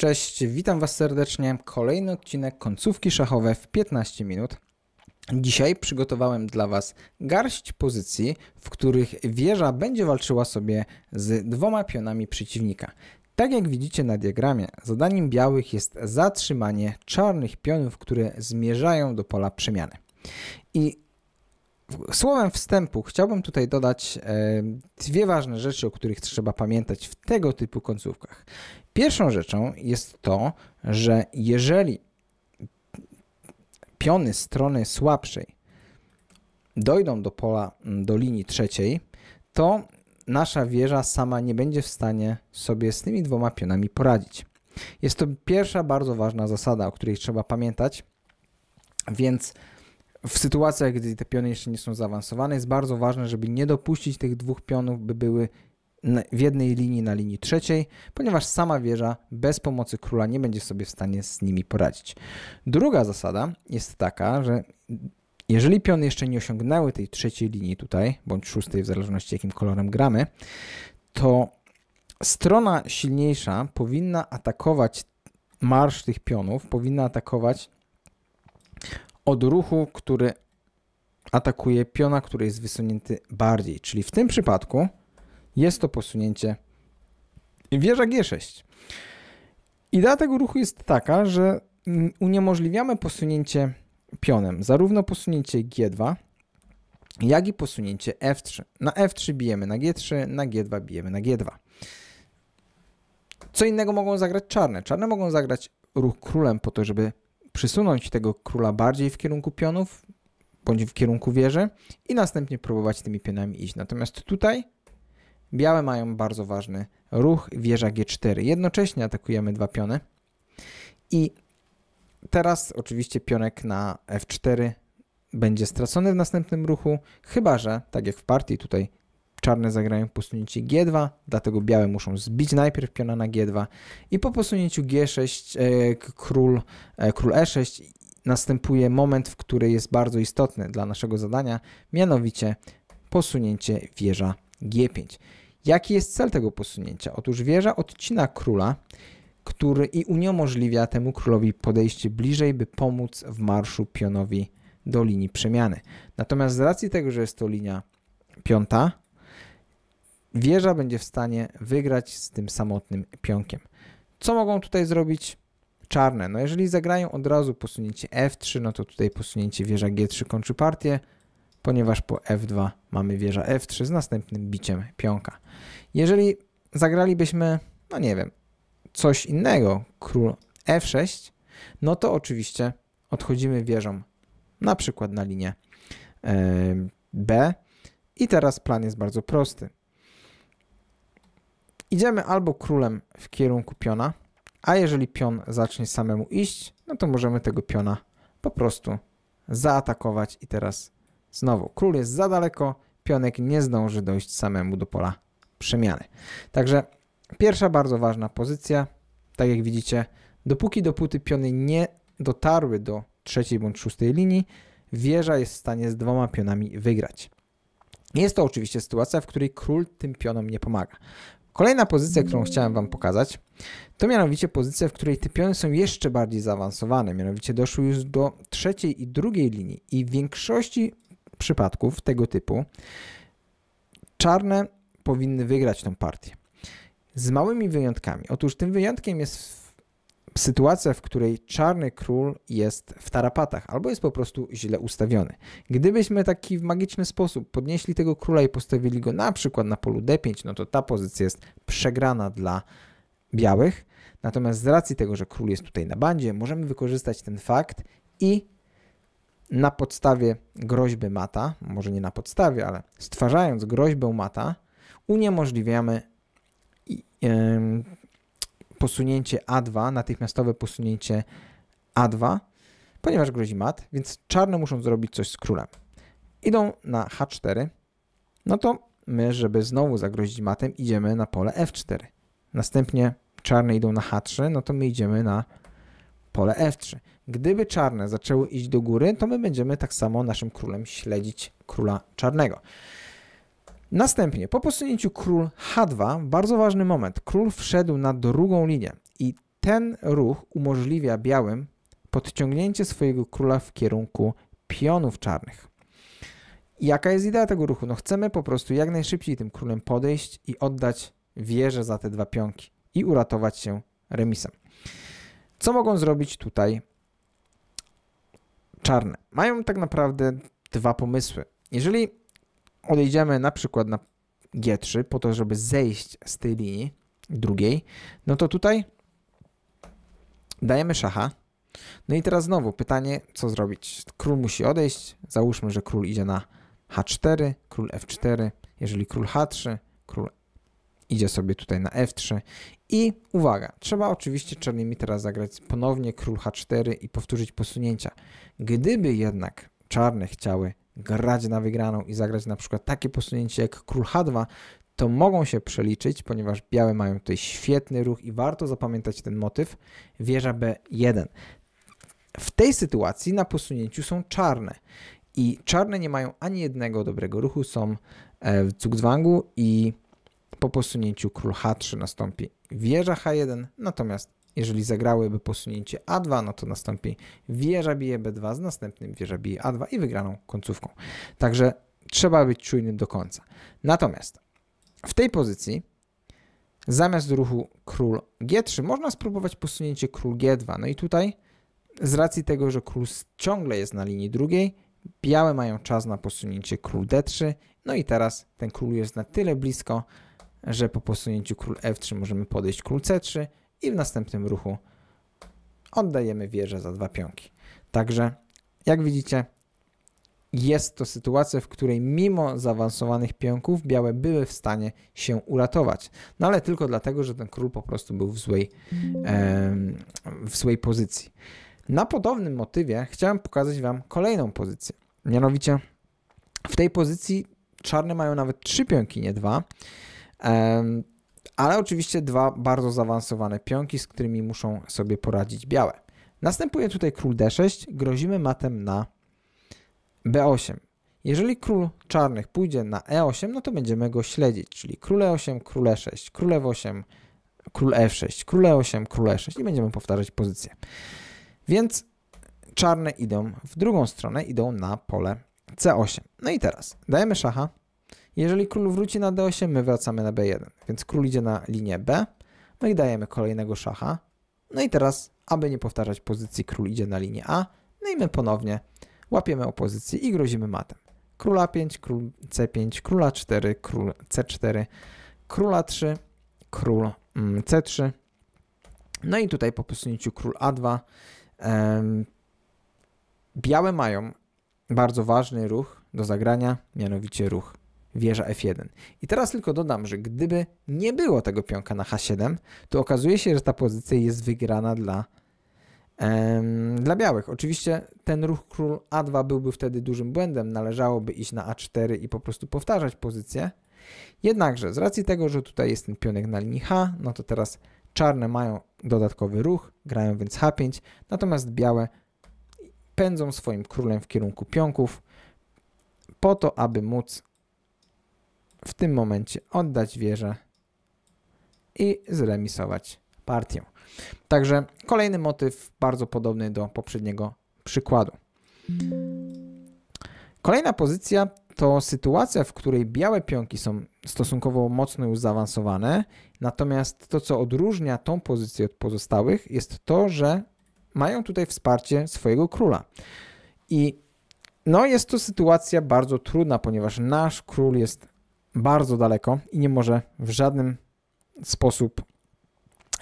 Cześć, witam Was serdecznie. Kolejny odcinek końcówki szachowe w 15 minut. Dzisiaj przygotowałem dla Was garść pozycji, w których wieża będzie walczyła sobie z dwoma pionami przeciwnika. Tak jak widzicie na diagramie, zadaniem białych jest zatrzymanie czarnych pionów, które zmierzają do pola przemiany. I Słowem wstępu chciałbym tutaj dodać e, dwie ważne rzeczy, o których trzeba pamiętać w tego typu końcówkach. Pierwszą rzeczą jest to, że jeżeli piony strony słabszej dojdą do pola, do linii trzeciej, to nasza wieża sama nie będzie w stanie sobie z tymi dwoma pionami poradzić. Jest to pierwsza bardzo ważna zasada, o której trzeba pamiętać, więc w sytuacjach, gdy te piony jeszcze nie są zaawansowane, jest bardzo ważne, żeby nie dopuścić tych dwóch pionów, by były w jednej linii na linii trzeciej, ponieważ sama wieża bez pomocy króla nie będzie sobie w stanie z nimi poradzić. Druga zasada jest taka, że jeżeli piony jeszcze nie osiągnęły tej trzeciej linii tutaj, bądź szóstej, w zależności jakim kolorem gramy, to strona silniejsza powinna atakować marsz tych pionów, powinna atakować od ruchu, który atakuje piona, który jest wysunięty bardziej. Czyli w tym przypadku jest to posunięcie wieża G6. Idea tego ruchu jest taka, że mm, uniemożliwiamy posunięcie pionem, zarówno posunięcie G2, jak i posunięcie F3. Na F3 bijemy na G3, na G2 bijemy na G2. Co innego mogą zagrać czarne? Czarne mogą zagrać ruch królem po to, żeby przysunąć tego króla bardziej w kierunku pionów, bądź w kierunku wieży i następnie próbować tymi pionami iść. Natomiast tutaj białe mają bardzo ważny ruch, wieża G4. Jednocześnie atakujemy dwa piony i teraz oczywiście pionek na F4 będzie stracony w następnym ruchu, chyba że, tak jak w partii tutaj czarne zagrają po posunięciu G2, dlatego białe muszą zbić najpierw piona na G2 i po posunięciu G6 e, e, król, e, król E6 następuje moment, w który jest bardzo istotny dla naszego zadania, mianowicie posunięcie wieża G5. Jaki jest cel tego posunięcia? Otóż wieża odcina króla, który i uniemożliwia temu królowi podejście bliżej, by pomóc w marszu pionowi do linii przemiany. Natomiast z racji tego, że jest to linia piąta, wieża będzie w stanie wygrać z tym samotnym pionkiem. Co mogą tutaj zrobić? Czarne. No jeżeli zagrają od razu posunięcie F3, no to tutaj posunięcie wieża G3 kończy partię, ponieważ po F2 mamy wieża F3 z następnym biciem pionka. Jeżeli zagralibyśmy, no nie wiem, coś innego, król F6, no to oczywiście odchodzimy wieżą na przykład na linię e, B i teraz plan jest bardzo prosty. Idziemy albo królem w kierunku piona, a jeżeli pion zacznie samemu iść, no to możemy tego piona po prostu zaatakować i teraz znowu król jest za daleko, pionek nie zdąży dojść samemu do pola przemiany. Także pierwsza bardzo ważna pozycja, tak jak widzicie, dopóki dopóty piony nie dotarły do trzeciej bądź szóstej linii, wieża jest w stanie z dwoma pionami wygrać. Jest to oczywiście sytuacja, w której król tym pionom nie pomaga. Kolejna pozycja, którą chciałem Wam pokazać, to mianowicie pozycja, w której te piony są jeszcze bardziej zaawansowane, mianowicie doszły już do trzeciej i drugiej linii i w większości przypadków tego typu czarne powinny wygrać tą partię. Z małymi wyjątkami. Otóż tym wyjątkiem jest sytuacja, w której czarny król jest w tarapatach albo jest po prostu źle ustawiony. Gdybyśmy taki w magiczny sposób podnieśli tego króla i postawili go na przykład na polu d5, no to ta pozycja jest przegrana dla białych. Natomiast z racji tego, że król jest tutaj na bandzie, możemy wykorzystać ten fakt i na podstawie groźby mata, może nie na podstawie, ale stwarzając groźbę mata, uniemożliwiamy posunięcie A2, natychmiastowe posunięcie A2, ponieważ grozi mat, więc czarne muszą zrobić coś z królem. Idą na H4, no to my, żeby znowu zagrozić matem, idziemy na pole F4. Następnie czarne idą na H3, no to my idziemy na pole F3. Gdyby czarne zaczęły iść do góry, to my będziemy tak samo naszym królem śledzić króla czarnego. Następnie po posunięciu król H2, bardzo ważny moment, król wszedł na drugą linię i ten ruch umożliwia białym podciągnięcie swojego króla w kierunku pionów czarnych. Jaka jest idea tego ruchu? No chcemy po prostu jak najszybciej tym królem podejść i oddać wieżę za te dwa pionki i uratować się remisem. Co mogą zrobić tutaj czarne? Mają tak naprawdę dwa pomysły. Jeżeli odejdziemy na przykład na G3 po to, żeby zejść z tej linii drugiej, no to tutaj dajemy szacha. No i teraz znowu pytanie, co zrobić? Król musi odejść. Załóżmy, że król idzie na H4, król F4. Jeżeli król H3, król idzie sobie tutaj na F3. I uwaga, trzeba oczywiście czarnymi teraz zagrać ponownie król H4 i powtórzyć posunięcia. Gdyby jednak czarne chciały grać na wygraną i zagrać na przykład takie posunięcie jak król h2, to mogą się przeliczyć, ponieważ białe mają tutaj świetny ruch i warto zapamiętać ten motyw, wieża b1. W tej sytuacji na posunięciu są czarne i czarne nie mają ani jednego dobrego ruchu, są e, w Zugzwangu i po posunięciu król h3 nastąpi wieża h1, natomiast jeżeli zagrałyby posunięcie A2, no to nastąpi wieża bije B2 z następnym wieża bije A2 i wygraną końcówką. Także trzeba być czujnym do końca. Natomiast w tej pozycji zamiast ruchu król G3 można spróbować posunięcie król G2. No i tutaj z racji tego, że król ciągle jest na linii drugiej, białe mają czas na posunięcie król D3. No i teraz ten król jest na tyle blisko, że po posunięciu król F3 możemy podejść król C3 i w następnym ruchu oddajemy wieżę za dwa pionki. Także jak widzicie, jest to sytuacja, w której mimo zaawansowanych pionków białe były w stanie się uratować. No ale tylko dlatego, że ten król po prostu był w złej, e, w złej pozycji. Na podobnym motywie chciałem pokazać Wam kolejną pozycję. Mianowicie w tej pozycji czarne mają nawet trzy pionki, nie dwa ale oczywiście dwa bardzo zaawansowane pionki, z którymi muszą sobie poradzić białe. Następuje tutaj król d6, grozimy matem na b8. Jeżeli król czarnych pójdzie na e8, no to będziemy go śledzić, czyli król e8, król e6, król f8, e król f6, e król e8, król e6 i będziemy powtarzać pozycję. Więc czarne idą w drugą stronę, idą na pole c8. No i teraz dajemy szacha, jeżeli król wróci na d8, my wracamy na b1. Więc król idzie na linię b, no i dajemy kolejnego szacha. No i teraz, aby nie powtarzać pozycji, król idzie na linię a, no i my ponownie łapiemy opozycję i grozimy matem. Króla 5, król c5, króla 4, król c4, króla 3, król mm, c3. No i tutaj po posunięciu król a2 em, białe mają bardzo ważny ruch do zagrania, mianowicie ruch wieża F1. I teraz tylko dodam, że gdyby nie było tego pionka na H7, to okazuje się, że ta pozycja jest wygrana dla, em, dla białych. Oczywiście ten ruch król A2 byłby wtedy dużym błędem, należałoby iść na A4 i po prostu powtarzać pozycję. Jednakże z racji tego, że tutaj jest ten pionek na linii H, no to teraz czarne mają dodatkowy ruch, grają więc H5, natomiast białe pędzą swoim królem w kierunku pionków po to, aby móc w tym momencie oddać wieżę i zremisować partię. Także kolejny motyw bardzo podobny do poprzedniego przykładu. Kolejna pozycja to sytuacja, w której białe pionki są stosunkowo mocno już zaawansowane, natomiast to, co odróżnia tą pozycję od pozostałych, jest to, że mają tutaj wsparcie swojego króla. I no, jest to sytuacja bardzo trudna, ponieważ nasz król jest bardzo daleko i nie może w żaden sposób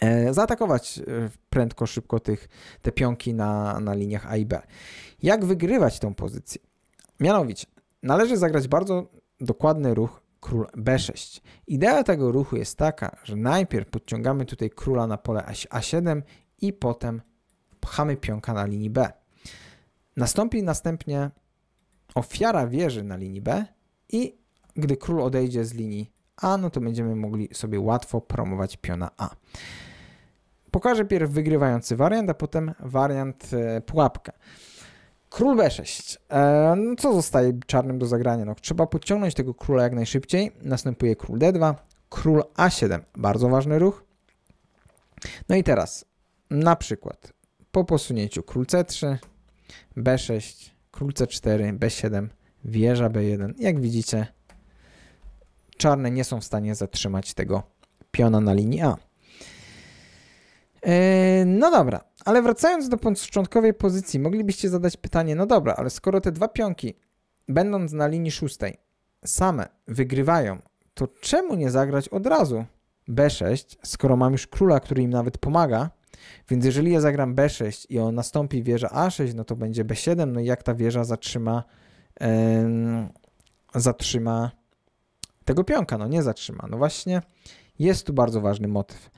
e, zaatakować e, prędko, szybko tych, te pionki na, na liniach A i B. Jak wygrywać tą pozycję? Mianowicie, należy zagrać bardzo dokładny ruch król B6. Idea tego ruchu jest taka, że najpierw podciągamy tutaj króla na pole A7 i potem pchamy pionka na linii B. Nastąpi następnie ofiara wieży na linii B i gdy król odejdzie z linii A, no to będziemy mogli sobie łatwo promować piona A. Pokażę pierw wygrywający wariant, a potem wariant e, pułapka. Król B6. E, no co zostaje czarnym do zagrania? No, trzeba podciągnąć tego króla jak najszybciej. Następuje król D2, król A7. Bardzo ważny ruch. No i teraz, na przykład, po posunięciu król C3, B6, król C4, B7, wieża B1. Jak widzicie, czarne nie są w stanie zatrzymać tego piona na linii A. E, no dobra, ale wracając do początkowej pozycji, moglibyście zadać pytanie, no dobra, ale skoro te dwa pionki, będąc na linii szóstej, same wygrywają, to czemu nie zagrać od razu B6, skoro mam już króla, który im nawet pomaga, więc jeżeli ja zagram B6 i on nastąpi wieża A6, no to będzie B7, no i jak ta wieża zatrzyma, em, zatrzyma tego pionka, no nie zatrzyma. No właśnie jest tu bardzo ważny motyw.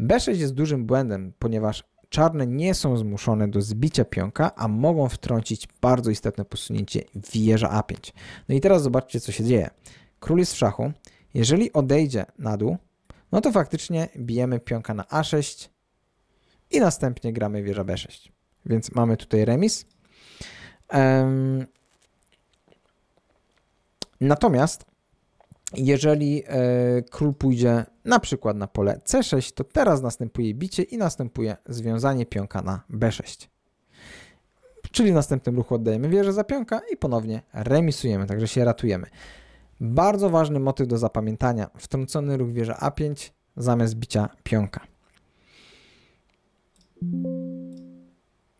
B6 jest dużym błędem, ponieważ czarne nie są zmuszone do zbicia pionka, a mogą wtrącić bardzo istotne posunięcie wieża A5. No i teraz zobaczcie, co się dzieje. Król jest w szachu. Jeżeli odejdzie na dół, no to faktycznie bijemy pionka na A6 i następnie gramy wieża B6. Więc mamy tutaj remis. Um, natomiast jeżeli e, król pójdzie na przykład na pole C6, to teraz następuje bicie i następuje związanie pionka na B6. Czyli w następnym ruchu oddajemy wieżę za pionka i ponownie remisujemy, także się ratujemy. Bardzo ważny motyw do zapamiętania. Wtrącony ruch wieża A5 zamiast bicia pionka.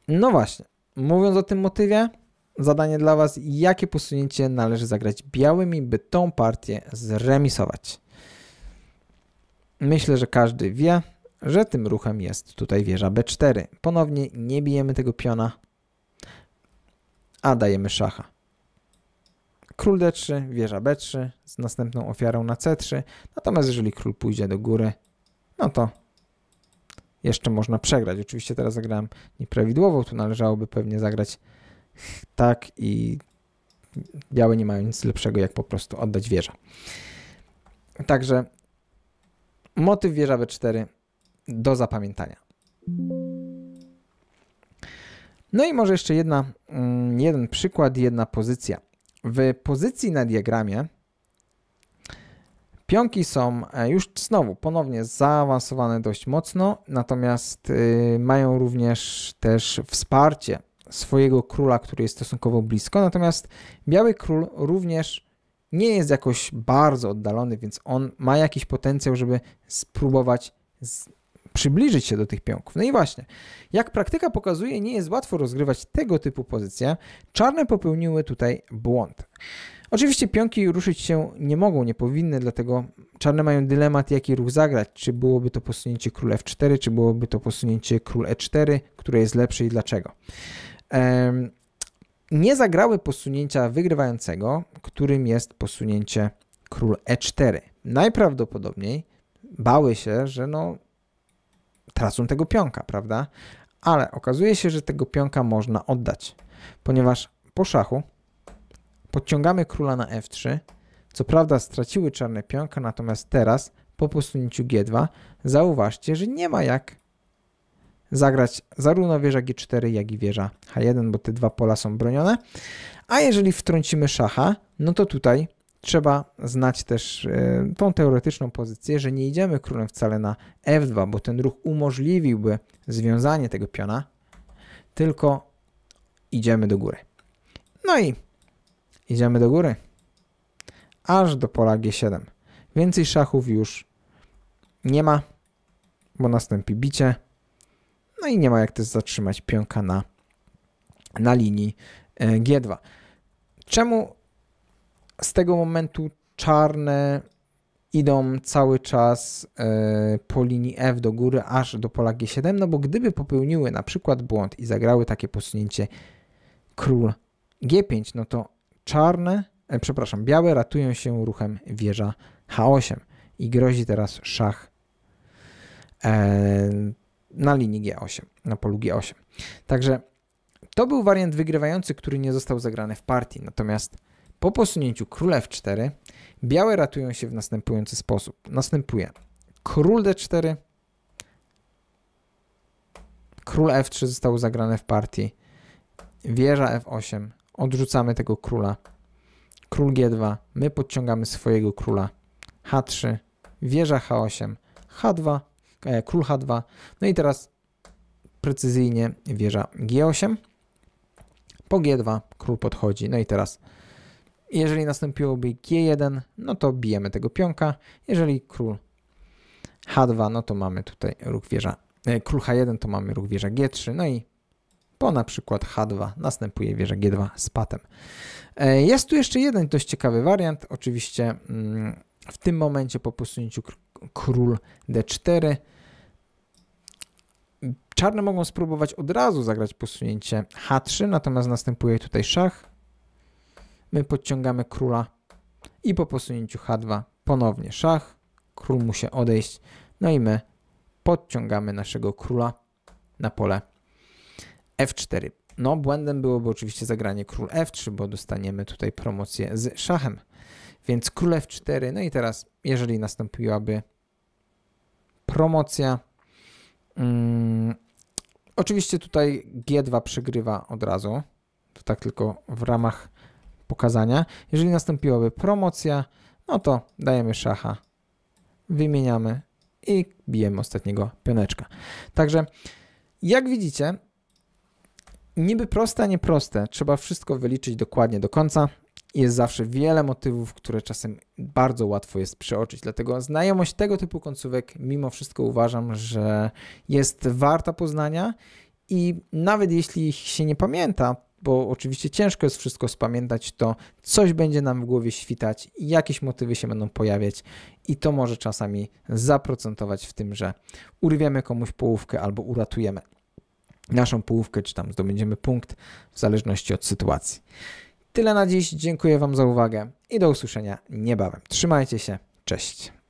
No właśnie, mówiąc o tym motywie, zadanie dla Was, jakie posunięcie należy zagrać białymi, by tą partię zremisować. Myślę, że każdy wie, że tym ruchem jest tutaj wieża b4. Ponownie nie bijemy tego piona, a dajemy szacha. Król d3, wieża b3 z następną ofiarą na c3. Natomiast jeżeli król pójdzie do góry, no to jeszcze można przegrać. Oczywiście teraz zagrałem nieprawidłowo, tu należałoby pewnie zagrać tak i białe nie mają nic lepszego, jak po prostu oddać wieżę. Także motyw wieża B4 do zapamiętania. No i może jeszcze jedna, mm, jeden przykład, jedna pozycja. W pozycji na diagramie pionki są e, już znowu ponownie zaawansowane dość mocno, natomiast y, mają również też wsparcie swojego króla, który jest stosunkowo blisko. Natomiast biały król również nie jest jakoś bardzo oddalony, więc on ma jakiś potencjał, żeby spróbować z... przybliżyć się do tych pionków. No i właśnie, jak praktyka pokazuje, nie jest łatwo rozgrywać tego typu pozycje. Czarne popełniły tutaj błąd. Oczywiście pionki ruszyć się nie mogą, nie powinny, dlatego czarne mają dylemat, jaki ruch zagrać. Czy byłoby to posunięcie król f4, czy byłoby to posunięcie król e4, które jest lepsze i dlaczego nie zagrały posunięcia wygrywającego, którym jest posunięcie król e4. Najprawdopodobniej bały się, że no tracą tego pionka, prawda? Ale okazuje się, że tego pionka można oddać, ponieważ po szachu podciągamy króla na f3. E Co prawda straciły czarne pionka, natomiast teraz po posunięciu g2 zauważcie, że nie ma jak zagrać zarówno wieża G4, jak i wieża H1, bo te dwa pola są bronione. A jeżeli wtrącimy szacha, no to tutaj trzeba znać też e, tą teoretyczną pozycję, że nie idziemy królem wcale na F2, bo ten ruch umożliwiłby związanie tego piona, tylko idziemy do góry. No i idziemy do góry, aż do pola G7. Więcej szachów już nie ma, bo nastąpi bicie. No i nie ma jak też zatrzymać pionka na, na linii e, G2. Czemu z tego momentu czarne idą cały czas e, po linii F do góry aż do pola G7? No bo gdyby popełniły na przykład błąd i zagrały takie posunięcie król G5, no to czarne, e, przepraszam, białe ratują się ruchem wieża H8 i grozi teraz szach na linii G8, na polu G8. Także to był wariant wygrywający, który nie został zagrany w partii. Natomiast po posunięciu króla F4 białe ratują się w następujący sposób. Następuje król D4, król F3 został zagrany w partii, wieża F8, odrzucamy tego króla, król G2, my podciągamy swojego króla, H3, wieża H8, H2, E, król H2. No i teraz precyzyjnie wieża G8. Po G2 król podchodzi. No i teraz jeżeli nastąpiłoby G1, no to bijemy tego pionka. Jeżeli król H2, no to mamy tutaj ruch wieża. E, król H1 to mamy ruch wieża G3. No i po na przykład H2 następuje wieża G2 z patem. E, jest tu jeszcze jeden dość ciekawy wariant. Oczywiście mm, w tym momencie po posunięciu król D4 Czarne mogą spróbować od razu zagrać posunięcie H3, natomiast następuje tutaj szach. My podciągamy króla i po posunięciu H2 ponownie szach. Król musi odejść. No i my podciągamy naszego króla na pole F4. No, błędem byłoby oczywiście zagranie król F3, bo dostaniemy tutaj promocję z szachem. Więc król F4, no i teraz, jeżeli nastąpiłaby promocja, mm, Oczywiście tutaj G2 przegrywa od razu. To tak tylko w ramach pokazania. Jeżeli nastąpiłaby promocja, no to dajemy szacha, wymieniamy i bijemy ostatniego pioneczka. Także jak widzicie, niby proste, a nie proste. Trzeba wszystko wyliczyć dokładnie do końca jest zawsze wiele motywów, które czasem bardzo łatwo jest przeoczyć. Dlatego znajomość tego typu końcówek, mimo wszystko uważam, że jest warta poznania i nawet jeśli ich się nie pamięta, bo oczywiście ciężko jest wszystko spamiętać, to coś będzie nam w głowie świtać, jakieś motywy się będą pojawiać i to może czasami zaprocentować w tym, że urwiemy komuś połówkę albo uratujemy naszą połówkę, czy tam zdobędziemy punkt, w zależności od sytuacji. Tyle na dziś, dziękuję Wam za uwagę i do usłyszenia niebawem. Trzymajcie się, cześć.